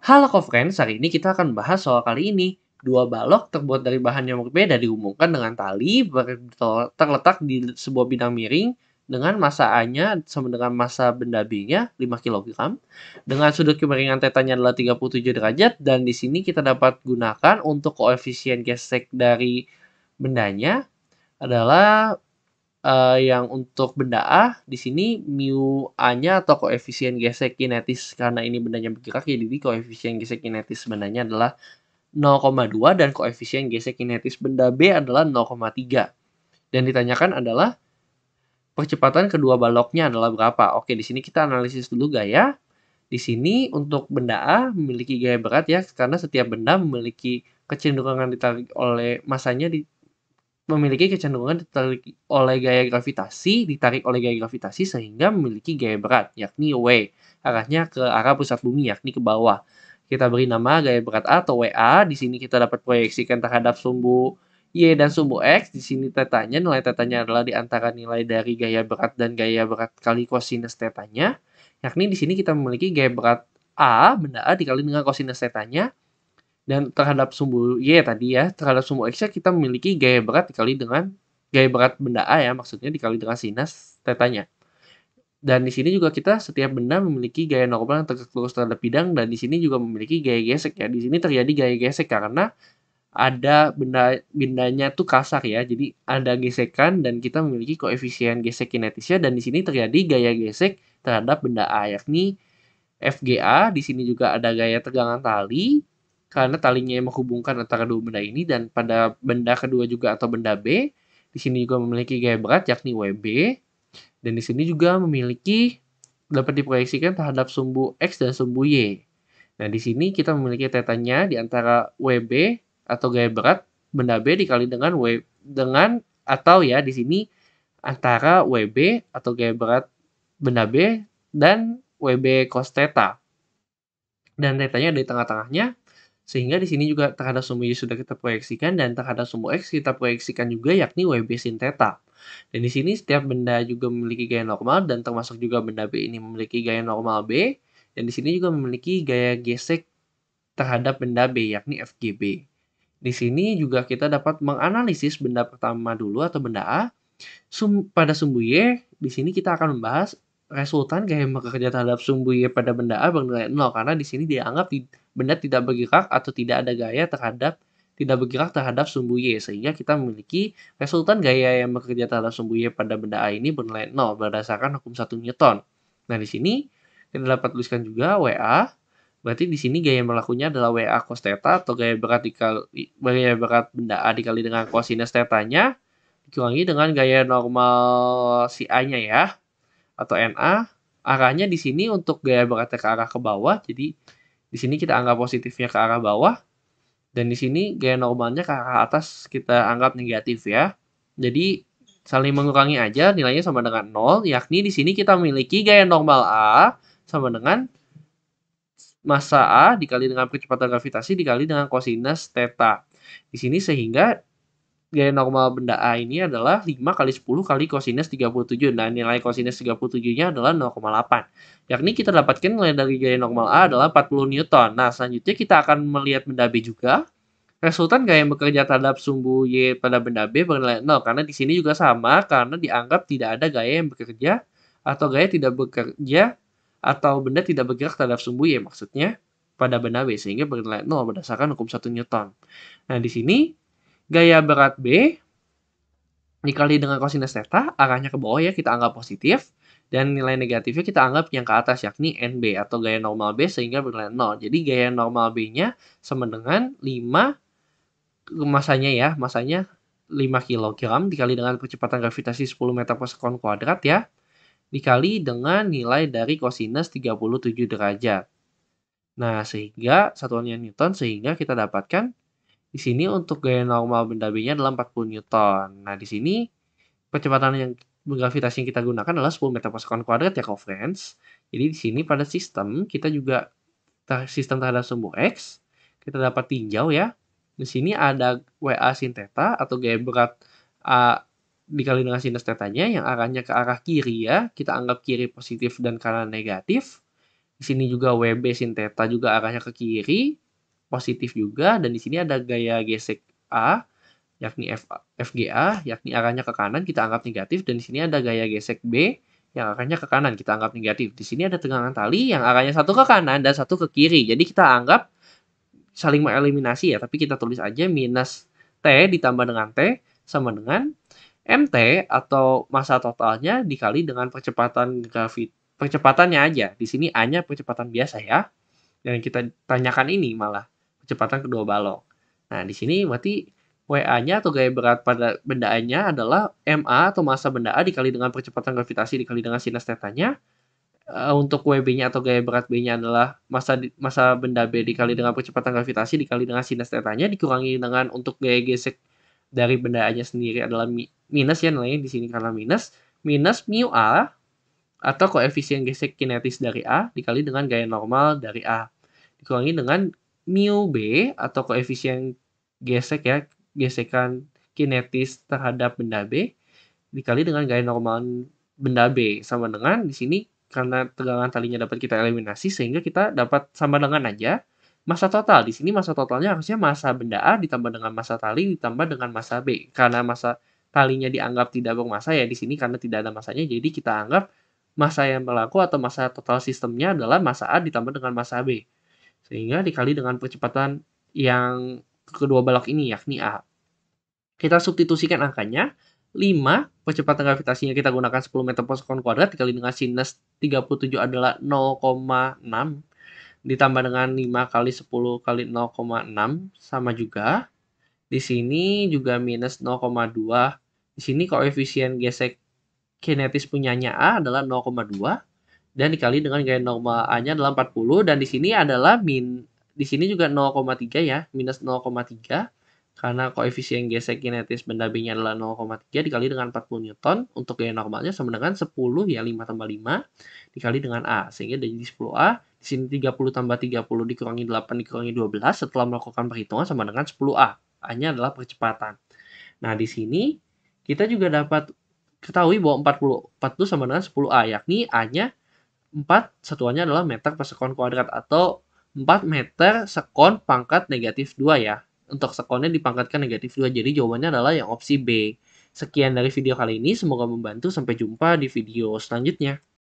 Halo Friends, hari ini kita akan bahas soal kali ini. Dua balok terbuat dari bahan yang berbeda dihubungkan dengan tali terletak di sebuah bidang miring dengan masa A-nya sama dengan masa benda B-nya 5 kg. Dengan sudut kemiringan tetanya adalah 37 derajat dan di sini kita dapat gunakan untuk koefisien gesek dari bendanya adalah uh, yang untuk benda A di sini mu A-nya atau koefisien gesek kinetis karena ini bendanya bergerak ya jadi koefisien gesek kinetis bendanya adalah 0,2 dan koefisien gesek kinetis benda B adalah 0,3. Dan ditanyakan adalah percepatan kedua baloknya adalah berapa? Oke, di sini kita analisis dulu gaya. Di sini untuk benda A memiliki gaya berat ya karena setiap benda memiliki kecenderungan ditarik oleh masanya di memiliki kecenderungan ditarik oleh gaya gravitasi, ditarik oleh gaya gravitasi sehingga memiliki gaya berat, yakni W, arahnya ke arah pusat bumi, yakni ke bawah. Kita beri nama gaya berat A atau WA, di sini kita dapat proyeksikan terhadap sumbu Y dan sumbu X, di sini tetanya, nilai tetanya adalah di antara nilai dari gaya berat dan gaya berat kali kosinus tetanya, yakni di sini kita memiliki gaya berat A, benda A dikali dengan kosinus tetanya, dan terhadap sumbu Y tadi ya, terhadap sumbu X kita memiliki gaya berat dikali dengan gaya berat benda A ya, maksudnya dikali dengan sinas tetanya. Dan di sini juga kita setiap benda memiliki gaya normal yang tegak lurus terhadap bidang dan di sini juga memiliki gaya gesek ya. Di sini terjadi gaya gesek karena ada benda bendanya tuh kasar ya. Jadi ada gesekan dan kita memiliki koefisien gesek kinetisnya dan di sini terjadi gaya gesek terhadap benda A yakni FGA. Di sini juga ada gaya tegangan tali karena talinya yang menghubungkan antara dua benda ini dan pada benda kedua juga atau benda B di sini juga memiliki gaya berat yakni WB dan di sini juga memiliki dapat diproyeksikan terhadap sumbu X dan sumbu Y. Nah, di sini kita memiliki tetanya di antara WB atau gaya berat benda B dikali dengan W dengan atau ya di sini antara WB atau gaya berat benda B dan WB cos teta Dan tetanya di tengah-tengahnya sehingga di sini juga terhadap sumbu Y sudah kita proyeksikan dan terhadap sumbu X kita proyeksikan juga yakni WB sin theta. Dan di sini setiap benda juga memiliki gaya normal dan termasuk juga benda B ini memiliki gaya normal B dan di sini juga memiliki gaya gesek terhadap benda B yakni FGB. Di sini juga kita dapat menganalisis benda pertama dulu atau benda A. Sum, pada sumbu Y, di sini kita akan membahas resultan gaya bekerja terhadap sumbu y ya pada benda A bernilai 0 karena di sini dianggap benda tidak bergerak atau tidak ada gaya terhadap tidak bergerak terhadap sumbu Y sehingga kita memiliki resultan gaya yang bekerja terhadap sumbu Y pada benda A ini bernilai 0 berdasarkan hukum 1 Newton. Nah, di sini kita dapat tuliskan juga WA berarti di sini gaya yang berlakunya adalah WA cos theta atau gaya berat dikali gaya berat benda A dikali dengan kosinus tetanya dikurangi dengan gaya normal si A-nya ya atau NA arahnya di sini untuk gaya beratnya ke arah ke bawah. Jadi di sini kita anggap positifnya ke arah bawah dan di sini gaya normalnya ke arah atas kita anggap negatif ya. Jadi saling mengurangi aja nilainya sama dengan 0 yakni di sini kita memiliki gaya normal A sama dengan massa A dikali dengan percepatan gravitasi dikali dengan kosinus theta. Di sini sehingga gaya normal benda A ini adalah 5 kali 10 kali kosinus 37. Nah, nilai kosinus 37-nya adalah 0,8. Yakni kita dapatkan nilai dari gaya normal A adalah 40 Newton. Nah, selanjutnya kita akan melihat benda B juga. Resultan gaya yang bekerja terhadap sumbu Y pada benda B bernilai 0. Karena di sini juga sama, karena dianggap tidak ada gaya yang bekerja atau gaya tidak bekerja atau benda tidak bergerak terhadap sumbu Y maksudnya pada benda B sehingga bernilai 0 berdasarkan hukum 1 Newton. Nah, di sini Gaya berat B dikali dengan kosinus theta, arahnya ke bawah ya, kita anggap positif. Dan nilai negatifnya kita anggap yang ke atas, yakni NB atau gaya normal B sehingga bernilai 0. Jadi gaya normal B-nya sama dengan 5 masanya ya, masanya 5 kg dikali dengan percepatan gravitasi 10 meter per sekon kuadrat ya, dikali dengan nilai dari kosinus 37 derajat. Nah, sehingga satuannya Newton sehingga kita dapatkan di sini untuk gaya normal benda B-nya adalah 40 Newton. Nah, di sini percepatan yang gravitasi yang kita gunakan adalah 10 meter per sekon kuadrat ya, friends. Jadi di sini pada sistem kita juga sistem terhadap sumbu X, kita dapat tinjau ya. Di sini ada WA sin theta atau gaya berat A dikali dengan sinus tetanya yang arahnya ke arah kiri ya. Kita anggap kiri positif dan kanan negatif. Di sini juga WB sin theta juga arahnya ke kiri positif juga dan di sini ada gaya gesek A yakni F, FGA yakni arahnya ke kanan kita anggap negatif dan di sini ada gaya gesek B yang arahnya ke kanan kita anggap negatif. Di sini ada tegangan tali yang arahnya satu ke kanan dan satu ke kiri. Jadi kita anggap saling mengeliminasi ya, tapi kita tulis aja minus T ditambah dengan T sama dengan MT atau masa totalnya dikali dengan percepatan gravit percepatannya aja. Di sini A-nya percepatan biasa ya. yang kita tanyakan ini malah kecepatan kedua balok. Nah, di sini berarti WA-nya atau gaya berat pada bendaannya adalah MA atau massa benda A dikali dengan percepatan gravitasi dikali dengan sinus tetanya. Uh, eh, untuk WB-nya atau gaya berat B-nya adalah massa di, massa benda B dikali dengan percepatan gravitasi dikali dengan sinus tetanya dikurangi dengan untuk gaya gesek dari benda A-nya sendiri adalah mi, minus ya nilainya di sini karena minus minus mu A atau koefisien gesek kinetis dari A dikali dengan gaya normal dari A dikurangi dengan mu B atau koefisien gesek ya, gesekan kinetis terhadap benda B dikali dengan gaya normal benda B sama dengan di sini karena tegangan talinya dapat kita eliminasi sehingga kita dapat sama dengan aja masa total. Di sini masa totalnya harusnya masa benda A ditambah dengan masa tali ditambah dengan masa B. Karena masa talinya dianggap tidak bermasa ya di sini karena tidak ada masanya jadi kita anggap masa yang berlaku atau masa total sistemnya adalah masa A ditambah dengan masa B sehingga dikali dengan percepatan yang kedua balok ini yakni A. Kita substitusikan angkanya, 5 percepatan gravitasinya kita gunakan 10 meter per sekon kuadrat dikali dengan sinus 37 adalah 0,6 ditambah dengan 5 kali 10 kali 0,6 sama juga. Di sini juga minus 0,2. Di sini koefisien gesek kinetis punyanya A adalah 0,2 dan dikali dengan gaya normal A-nya adalah 40 dan di sini adalah min di sini juga 0,3 ya, minus 0,3 karena koefisien gesek kinetis benda B-nya adalah 0,3 dikali dengan 40 Newton. Untuk gaya normalnya sama dengan 10 ya 5 tambah 5 dikali dengan A. Sehingga jadi 10A. Di sini 30 tambah 30 dikurangi 8 dikurangi 12 setelah melakukan perhitungan sama dengan 10A. A-nya adalah percepatan. Nah di sini kita juga dapat ketahui bahwa 40, 40 sama dengan 10A yakni A-nya 4 satuannya adalah meter persekon kuadrat atau 4 meter sekon pangkat negatif 2 ya. Untuk sekonnya dipangkatkan negatif 2, jadi jawabannya adalah yang opsi B. Sekian dari video kali ini, semoga membantu. Sampai jumpa di video selanjutnya.